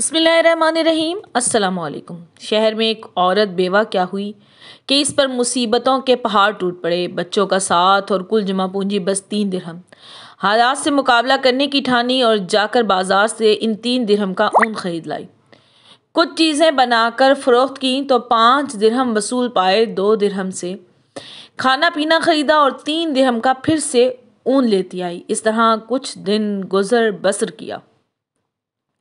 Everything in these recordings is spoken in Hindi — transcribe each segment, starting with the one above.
बसमीम असलकुम शहर में एक औरत बेवा क्या हुई कि इस पर मुसीबतों के पहाड़ टूट पड़े बच्चों का साथ और कुल जमा पूंजी बस तीन दिरहम हालात से मुकाबला करने की ठानी और जाकर बाजार से इन तीन दिरहम का ऊन ख़रीद लाई कुछ चीज़ें बनाकर फ़रोख्त की तो पाँच दिरहम वसूल पाए दो दिरहम से खाना पीना ख़रीदा और तीन दिरहम का फिर से ऊन लेती आई इस तरह कुछ दिन गुजर बसर किया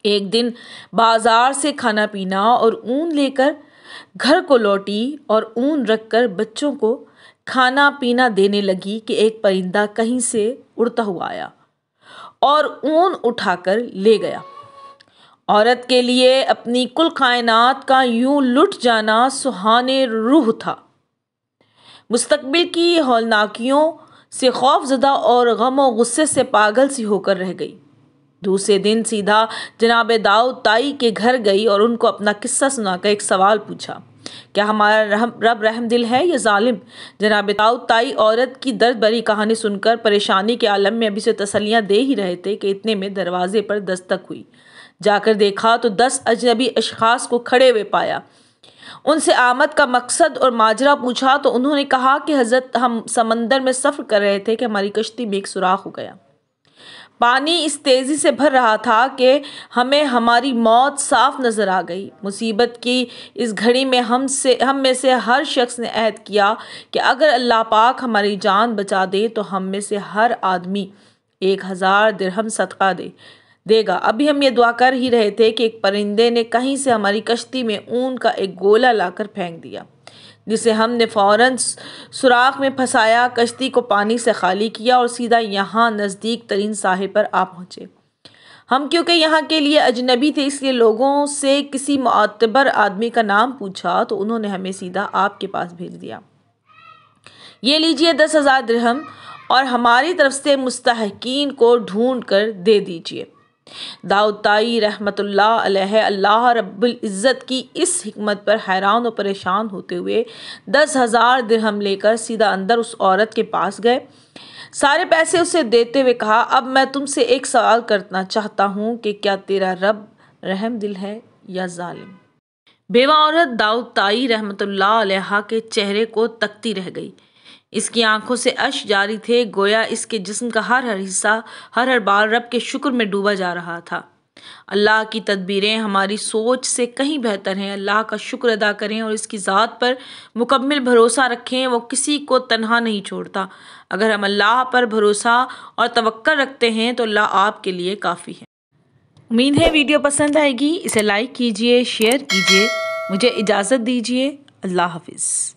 एक दिन बाजार से खाना पीना और ऊन लेकर घर को लौटी और ऊन रखकर बच्चों को खाना पीना देने लगी कि एक परिंदा कहीं से उड़ता हुआ आया और ऊन उठाकर ले गया औरत के लिए अपनी कुल कायनात का यूं लुट जाना सुहाने रूह था मुस्तकबिल की हौलनाकियों से खौफजदा और गम व गुस्से से पागल सी होकर रह गई दूसरे दिन सीधा जनाब दाऊद ताई के घर गई और उनको अपना किस्सा सुनाकर एक सवाल पूछा क्या हमारा रहम रब रहम दिल है या जालिम जनाब दाऊद ताई औरत की दर्द भरी कहानी सुनकर परेशानी के आलम में अभी से तसलियाँ दे ही रहे थे कि इतने में दरवाजे पर दस्तक हुई जाकर देखा तो दस अजनबी अशखास को खड़े हुए पाया उनसे आमद का मकसद और माजरा पूछा तो उन्होंने कहा कि हज़रत हम समंदर में सफ़र कर रहे थे कि हमारी कश्ती में एक सुराख हो गया पानी इस तेज़ी से भर रहा था कि हमें हमारी मौत साफ नज़र आ गई मुसीबत की इस घड़ी में हम से हम में से हर शख्स ने अहद किया कि अगर अल्लाह पाक हमारी जान बचा दे तो हम में से हर आदमी एक हज़ार दरहम सदका दे देगा अभी हम ये दुआ कर ही रहे थे कि एक परिंदे ने कहीं से हमारी कश्ती में ऊन का एक गोला लाकर फेंक दिया जिसे हमने फ़ौरन सुराख में फंसाया कश्ती को पानी से खाली किया और सीधा यहाँ नज़दीक तरीन साहिल पर आ पहुँचे हम क्योंकि यहाँ के लिए अजनबी थे इसलिए लोगों से किसी मतबर आदमी का नाम पूछा तो उन्होंने हमें सीधा आपके पास भेज दिया ये लीजिए दस हज़ार दरहम और हमारी तरफ से मुस्तकिन को ढूंढ कर दे दीजिए दाऊताई रहमतुल्लाह अलैह अल्लाह रब्बुल इज़्ज़त की इस हमत पर हैरान और परेशान होते हुए दस हज़ार दिरहम लेकर सीधा अंदर उस औरत के पास गए सारे पैसे उसे देते हुए कहा अब मैं तुमसे एक सवाल करना चाहता हूँ कि क्या तेरा रब रहम दिल है या जालिम बेवा औरत दाऊद ताई रहमतुल्लाह अलैहा के चेहरे को तकती रह गई इसकी आंखों से अश जारी थे गोया इसके जिस्म का हर हर हिस्सा हर हर बार रब के शुक्र में डूबा जा रहा था अल्लाह की तदबीरें हमारी सोच से कहीं बेहतर हैं अल्लाह का शुक्र अदा करें और इसकी ज़ात पर मुकम्मल भरोसा रखें वो किसी को तनहा नहीं छोड़ता अगर हम अल्लाह पर भरोसा और तवक्ल रखते हैं तो अल्लाह आपके लिए काफ़ी है उम्मीद है वीडियो पसंद आएगी इसे लाइक कीजिए शेयर कीजिए मुझे इजाज़त दीजिए अल्लाह हाफिज़